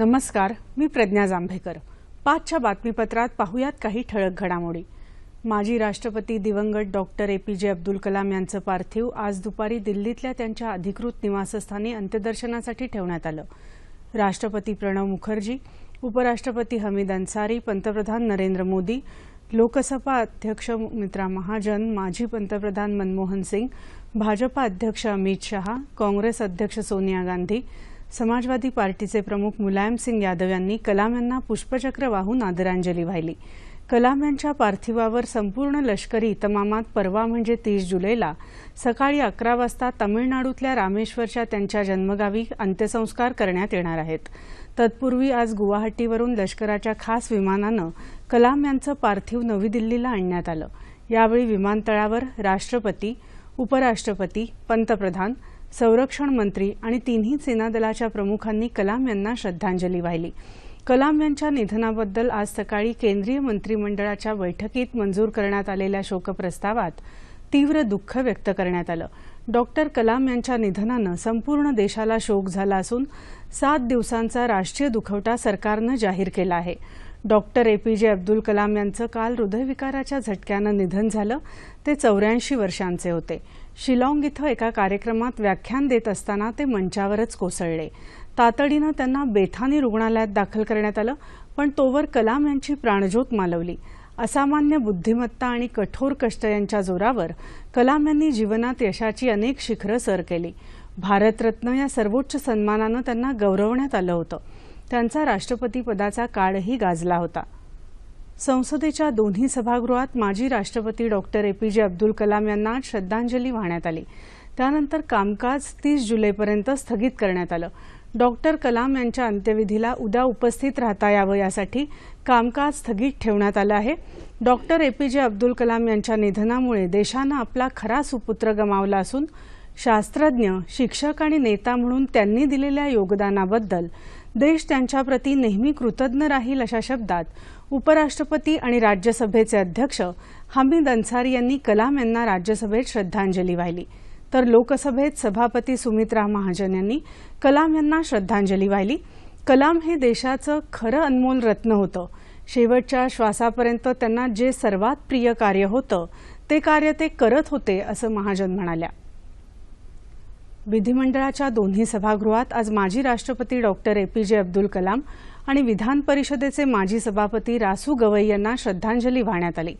नमस्कार मी प्रज्ञा जांभेकर पाचच्या बातमीपत्रात पाहुयात काही ठळक घडामोडी माजी राष्ट्रपती दिवंगत डॉक्टर ए पी जे अब्दुल कलाम यांचं पार्थिव आज दुपारी दिल्लीतल्या त्यांच्या अधिकृत निवासस्थानी अंत्यदर्शनासाठी ठेवण्यात आलं राष्ट्रपती प्रणव मुखर्जी उपराष्ट्रपती हमीद अन्सारी पंतप्रधान नरेंद्र मोदी लोकसभा अध्यक्ष मित्रा महाजन माजी पंतप्रधान मनमोहन सिंग भाजपा अध्यक्ष अमित शहा काँग्रेस अध्यक्ष सोनिया गांधी समाजवादी पार्टीचे प्रमुख मुलायमसिंग यादव यांनी कलाम यांना पुष्पचक्र वाहून आदरांजली वाहिली कलाम यांच्या पार्थिवावर संपूर्ण लष्करी इतमामात परवा म्हणजे तीस जुलैला सकाळी अकरा वाजता तमिळनाडूतल्या रामेश्वरच्या त्यांच्या जन्मगावी अंत्यसंस्कार करण्यात येणार आहेत तत्पूर्वी आज गुवाहाटीवरून लष्कराच्या खास विमानानं कलाम यांचं पार्थिव नवी दिल्लीला आणण्यात आलं यावेळी विमानतळावर राष्ट्रपती उपराष्ट्रपती पंतप्रधान संरक्षण मंत्री आणि तिन्ही सेनादलाच्या प्रमुखांनी कलाम यांना श्रद्धांजली वाहिली कलाम यांच्या निधनाबद्दल आज सकाळी केंद्रीय मंत्रिमंडळाच्या बैठकीत मंजूर करण्यात आलेल्या शोकप्रस्तावात तीव्र दुःख व्यक्त करण्यात आलं डॉक्टर कलाम यांच्या निधनानं संपूर्ण देशाला शोक झाला असून सात दिवसांचा राष्ट्रीय दुखवटा सरकारनं जाहीर केला आहे डॉक्टर ए पी जे अब्दुल कलाम यांचं काल हृदयविकाराच्या झटक्यानं निधन झालं ते चौऱ्याऐंशी वर्षांचे होते शिलाँग इथं एका कार्यक्रमात व्याख्यान देत असताना ते मंचावरच कोसळले तातडीनं त्यांना बेथानी रुग्णालयात दाखल करण्यात आलं पण तोवर कलाम यांची प्राणज्योत मालवली असामान्य बुद्धिमत्ता आणि कठोर कष्ट यांच्या जोरावर कलाम यांनी जीवनात यशाची अनेक शिखरं सर केली भारतरत्न या सर्वोच्च सन्मानानं त्यांना गौरवण्यात आलं होतं त्यांचा राष्ट्रपतीपदाचा काळही गाजला होता संसदेच्या दोन्ही सभागृहात माजी राष्ट्रपती डॉक्टर ए पी जे अब्दुल कलाम यांना श्रद्धांजली वाहण्यात आली त्यानंतर कामकाज तीस जुलैपर्यंत स्थगित करण्यात आलं डॉक्टर कलाम यांच्या अंत्यविधीला उद्या उपस्थित राहता यावं यासाठी कामकाज स्थगित ठेवण्यात आलं आहे डॉक्टर ए पी जे अब्दुल कलाम यांच्या निधनामुळे देशानं आपला खरा सुपुत्र गमावला असून शास्त्रज्ञ शिक्षक आणि नेता म्हणून त्यांनी दिलेल्या योगदानाबद्दल देश त्यांच्याप्रती नेहमी कृतज्ञ राहील अशा शब्दात उपराष्ट्रपती आणि राज्यसभेचे अध्यक्ष हमीद अन्सारी यांनी कलाम यांना राज्यसभेत श्रद्धांजली वाहिली तर लोकसभेत सभापती सुमित्रा महाजन यांनी कलाम यांना श्रद्धांजली वाहिली कलाम हे देशाचं खरं अनमोल रत्न होतं शेवटच्या श्वासापर्यंत त्यांना जे सर्वात प्रिय कार्य होतं ते कार्य ते करत होते असं महाजन म्हणाल्या विधिमंडळाच्या दोन्ही सभागृहात आज माजी राष्ट्रपती डॉक्टर ए पी जे अब्दुल कलाम आणि विधान परिषदेचे माजी सभापती रासू गवई यांना श्रद्धांजली वाहण्यात आली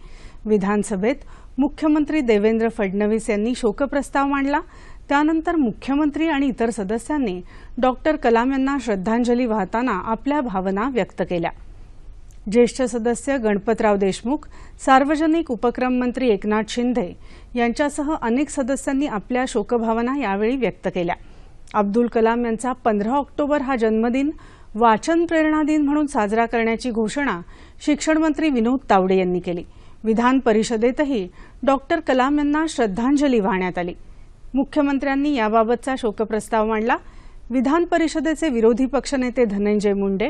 विधानसभेत मुख्यमंत्री देवेंद्र फडणवीस यांनी शोकप्रस्ताव मांडला त्यानंतर मुख्यमंत्री आणि इतर सदस्यांनी डॉक्टर कलाम यांना श्रद्धांजली वाहताना आपल्या भावना व्यक्त केल्या ज्येष्ठ सदस्य गणपतराव देशमुख सार्वजनिक उपक्रम मंत्री एकनाथ शिंदे यांच्यासह अनेक सदस्यांनी आपल्या शोकभावना यावेळी व्यक्त केल्या अब्दुल कलाम यांचा पंधरा ऑक्टोबर हा जन्मदिन वाचन प्रेरणा दिन म्हणून साजरा करण्याची घोषणा शिक्षण मंत्री विनोद तावडे यांनी केली विधान परिषदेतही डॉक्टर कलाम यांना श्रद्धांजली वाहण्यात आली मुख्यमंत्र्यांनी याबाबतचा शोकप्रस्ताव मांडला विधान परिषदेचे विरोधी पक्षनेते धनंजय मुंडे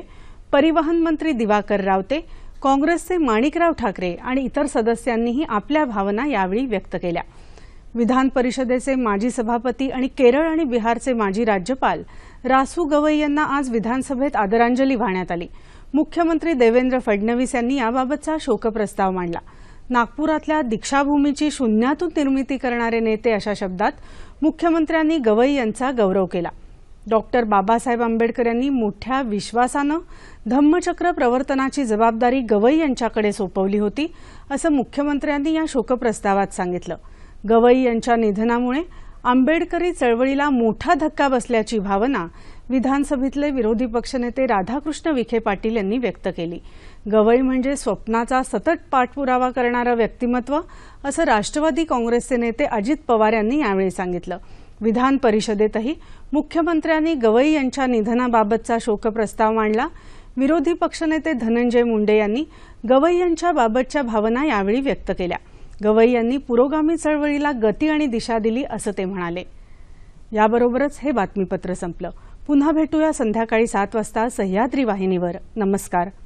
परिवहन मंत्री दिवाकर रावते काँग्रेसचे माणिकराव ठाकरे आणि इतर सदस्यांनीही आपल्या भावना यावेळी व्यक्त केल्या विधान परिषदेचे माजी सभापती आणि केरळ आणि बिहारचे माजी राज्यपाल रासू गवई यांना आज विधानसभेत आदरांजली वाहण्यात आली मुख्यमंत्री देवेंद्र फडणवीस यांनी याबाबतचा शोकप्रस्ताव मांडला नागपुरातल्या दीक्षाभूमीची शून्यातून निर्मिती करणारे नेते अशा शब्दात मुख्यमंत्र्यांनी गवई यांचा गौरव केला डॉक्टर बाबासाहेब आंबेडकर यांनी मोठ्या विश्वासानं धम्मचक्र प्रवर्तनाची जबाबदारी गवई यांच्याकडे सोपवली होती असं मुख्यमंत्र्यांनी या शोकप्रस्तावात सांगितलं गवई यांच्या निधनामुळे आंबेडकरी चळवळीला मोठा धक्का बसल्याची भावना विधानसभेतले विरोधी पक्षनेते राधाकृष्ण विखे पाटील यांनी व्यक्त केली गवई म्हणजे स्वप्नाचा सतत पाठपुरावा करणारं व्यक्तिमत्व असं राष्ट्रवादी काँग्रेसचे नेते अजित पवार यांनी यावेळी सांगितलं विधान परिषदेतही मुख्यमंत्र्यांनी गवई यांच्या निधनाबाबतचा शोकप्रस्ताव मांडला विरोधी पक्षनेते धनंजय मुंडे यांनी गवई यांच्या बाबतच्या भावना यावेळी व्यक्त केल्या गवई यांनी पुरोगामी चळवळीला गती आणि दिशा दिली असं ते म्हणाले याबरोबरच हे बातमीपत्र संपलं पुन्हा भेटूया संध्याकाळी सात वाजता सह्याद्री वाहिनीवर नमस्कार